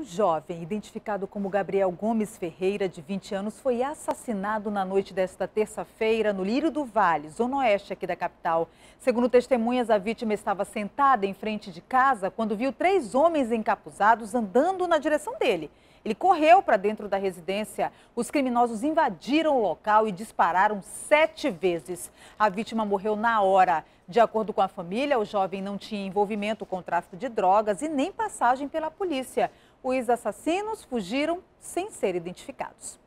Um jovem, identificado como Gabriel Gomes Ferreira, de 20 anos, foi assassinado na noite desta terça-feira no Lírio do Vale, zona oeste aqui da capital. Segundo testemunhas, a vítima estava sentada em frente de casa quando viu três homens encapuzados andando na direção dele. Ele correu para dentro da residência. Os criminosos invadiram o local e dispararam sete vezes. A vítima morreu na hora. De acordo com a família, o jovem não tinha envolvimento com tráfico de drogas e nem passagem pela polícia. Os assassinos fugiram sem ser identificados.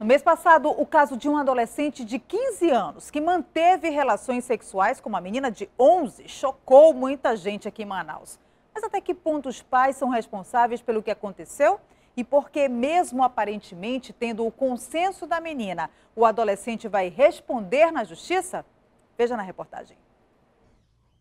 No mês passado, o caso de um adolescente de 15 anos que manteve relações sexuais com uma menina de 11 chocou muita gente aqui em Manaus. Mas até que ponto os pais são responsáveis pelo que aconteceu? E por que, mesmo aparentemente tendo o consenso da menina, o adolescente vai responder na justiça? Veja na reportagem.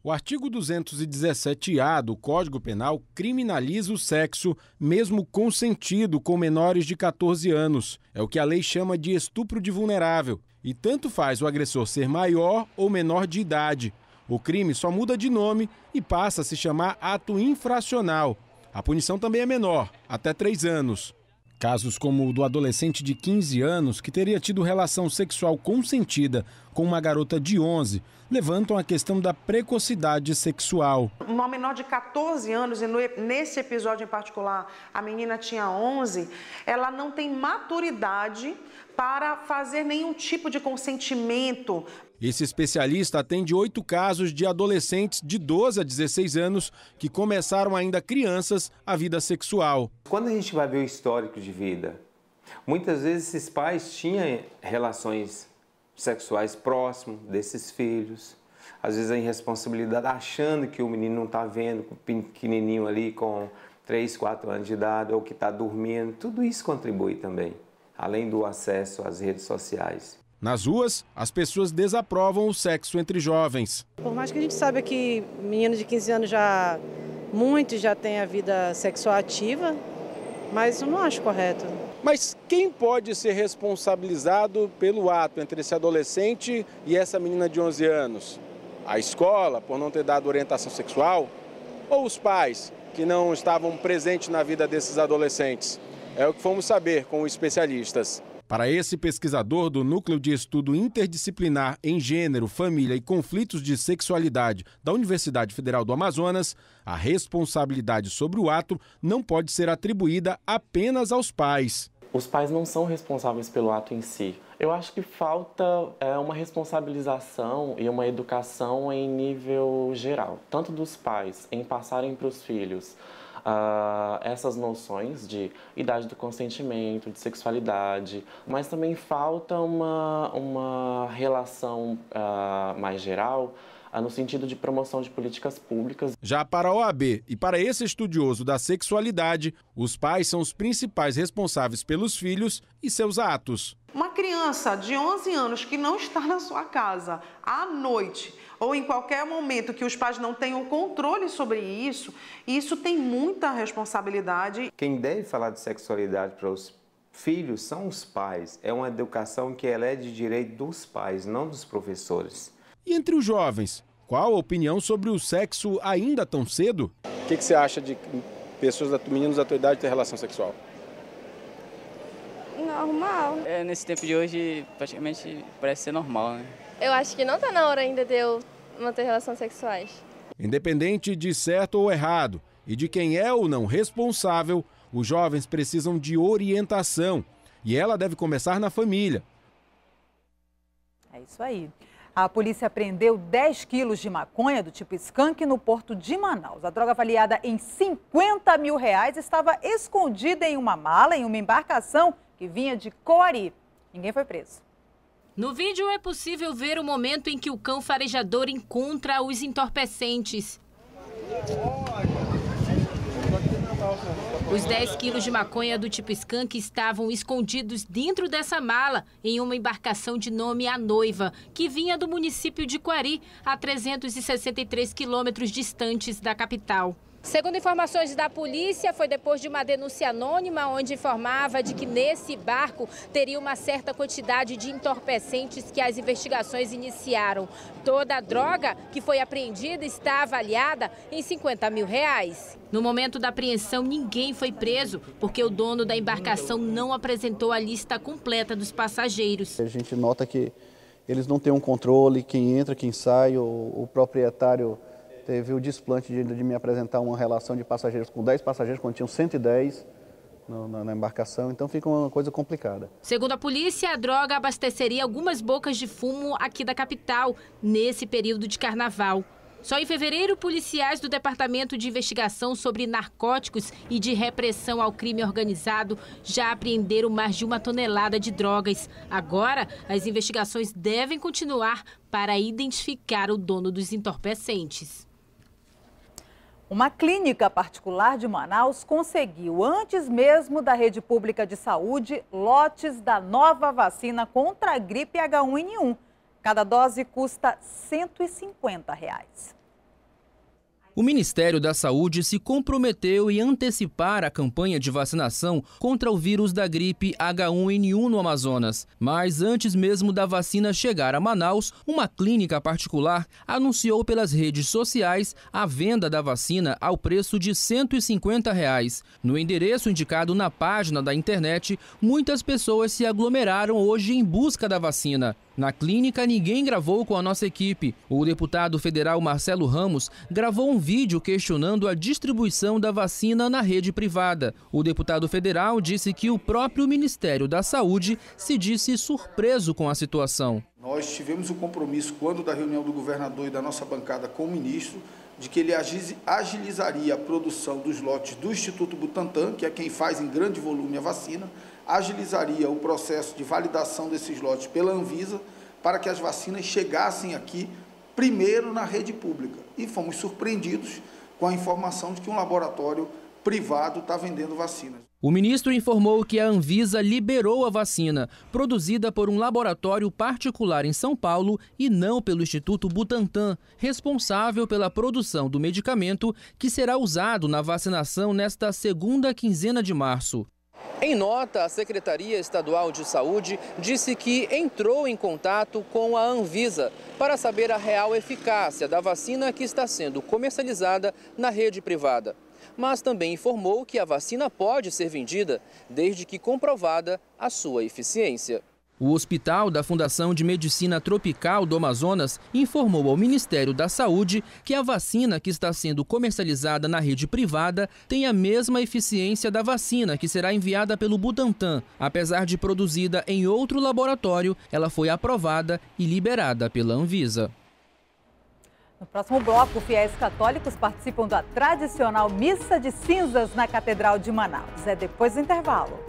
O artigo 217-A do Código Penal criminaliza o sexo, mesmo consentido com menores de 14 anos. É o que a lei chama de estupro de vulnerável. E tanto faz o agressor ser maior ou menor de idade. O crime só muda de nome e passa a se chamar ato infracional. A punição também é menor, até três anos. Casos como o do adolescente de 15 anos que teria tido relação sexual consentida com uma garota de 11 levantam a questão da precocidade sexual. Uma menor de 14 anos, e nesse episódio em particular a menina tinha 11, ela não tem maturidade para fazer nenhum tipo de consentimento esse especialista atende oito casos de adolescentes de 12 a 16 anos que começaram ainda crianças a vida sexual. Quando a gente vai ver o histórico de vida, muitas vezes esses pais tinham relações sexuais próximo desses filhos. Às vezes a irresponsabilidade achando que o menino não está vendo, o pequenininho ali com 3, 4 anos de idade ou que está dormindo, tudo isso contribui também, além do acesso às redes sociais. Nas ruas, as pessoas desaprovam o sexo entre jovens. Por mais que a gente saiba que meninos de 15 anos já, muitos já têm a vida sexual ativa, mas eu não acho correto. Mas quem pode ser responsabilizado pelo ato entre esse adolescente e essa menina de 11 anos? A escola, por não ter dado orientação sexual? Ou os pais, que não estavam presentes na vida desses adolescentes? É o que fomos saber com especialistas. Para esse pesquisador do Núcleo de Estudo Interdisciplinar em Gênero, Família e Conflitos de Sexualidade da Universidade Federal do Amazonas, a responsabilidade sobre o ato não pode ser atribuída apenas aos pais. Os pais não são responsáveis pelo ato em si. Eu acho que falta é, uma responsabilização e uma educação em nível geral, tanto dos pais em passarem para os filhos uh, essas noções de idade do consentimento, de sexualidade, mas também falta uma, uma relação uh, mais geral ah, no sentido de promoção de políticas públicas. Já para a OAB e para esse estudioso da sexualidade, os pais são os principais responsáveis pelos filhos e seus atos. Uma criança de 11 anos que não está na sua casa à noite ou em qualquer momento que os pais não tenham controle sobre isso, isso tem muita responsabilidade. Quem deve falar de sexualidade para os filhos são os pais. É uma educação que ela é de direito dos pais, não dos professores. E entre os jovens, qual a opinião sobre o sexo ainda tão cedo? O que, que, você acha de pessoas, meninos da tua idade ter relação sexual? Normal. É, nesse tempo de hoje, praticamente parece ser normal, né? eu acho que não está na hora ainda de eu manter relações sexuais. Independente de certo ou errado e de quem é ou não responsável, os jovens precisam de orientação e ela deve começar na família. É isso aí. A polícia prendeu 10 quilos de maconha do tipo skunk no porto de Manaus. A droga avaliada em 50 mil reais estava escondida em uma mala em uma embarcação que vinha de Coari. Ninguém foi preso. No vídeo é possível ver o momento em que o cão farejador encontra os entorpecentes. Os 10 quilos de maconha do tipo skunk estavam escondidos dentro dessa mala, em uma embarcação de nome A Noiva, que vinha do município de Quari, a 363 quilômetros distantes da capital. Segundo informações da polícia, foi depois de uma denúncia anônima onde informava de que nesse barco teria uma certa quantidade de entorpecentes que as investigações iniciaram. Toda a droga que foi apreendida está avaliada em 50 mil reais. No momento da apreensão, ninguém foi preso, porque o dono da embarcação não apresentou a lista completa dos passageiros. A gente nota que eles não têm um controle, quem entra, quem sai, o, o proprietário teve o desplante de, de, me apresentar uma relação de passageiros com 10 passageiros, quando tinham 110 no, na, na, embarcação, então fica uma coisa complicada. Segundo a polícia, a droga abasteceria algumas bocas de fumo aqui da capital, nesse período de carnaval. Só em fevereiro, policiais do Departamento de Investigação sobre Narcóticos e de Repressão ao Crime Organizado já apreenderam mais de uma tonelada de drogas. Agora, as investigações devem continuar para identificar o dono dos entorpecentes. Uma clínica particular de Manaus conseguiu, antes mesmo da rede pública de saúde, lotes da nova vacina contra a gripe H1N1. Cada dose custa R$ 150. Reais. O Ministério da Saúde se comprometeu em antecipar a campanha de vacinação contra o vírus da gripe H1N1 no Amazonas. Mas antes mesmo da vacina chegar a Manaus, uma clínica particular anunciou pelas redes sociais a venda da vacina ao preço de R$ 150. Reais. No endereço indicado na página da internet, muitas pessoas se aglomeraram hoje em busca da vacina. Na clínica, ninguém gravou com a nossa equipe. O deputado federal Marcelo Ramos gravou um vídeo questionando a distribuição da vacina na rede privada. O deputado federal disse que o próprio Ministério da Saúde se disse surpreso com a situação. Nós tivemos o um compromisso, quando da reunião do governador e da nossa bancada com o ministro, de que ele agilizaria a produção dos lotes do Instituto Butantan, que é quem faz em grande volume a vacina, agilizaria o processo de validação desses lotes pela Anvisa para que as vacinas chegassem aqui primeiro na rede pública. E fomos surpreendidos com a informação de que um laboratório privado está vendendo vacinas. O ministro informou que a Anvisa liberou a vacina, produzida por um laboratório particular em São Paulo e não pelo Instituto Butantan, responsável pela produção do medicamento que será usado na vacinação nesta segunda quinzena de março. Em nota, a Secretaria Estadual de Saúde disse que entrou em contato com a Anvisa para saber a real eficácia da vacina que está sendo comercializada na rede privada. Mas também informou que a vacina pode ser vendida desde que comprovada a sua eficiência. O Hospital da Fundação de Medicina Tropical do Amazonas informou ao Ministério da Saúde que a vacina que está sendo comercializada na rede privada tem a mesma eficiência da vacina que será enviada pelo Butantan. Apesar de produzida em outro laboratório, ela foi aprovada e liberada pela Anvisa. No próximo bloco, fiéis católicos participam da tradicional missa de cinzas na Catedral de Manaus. É depois do intervalo.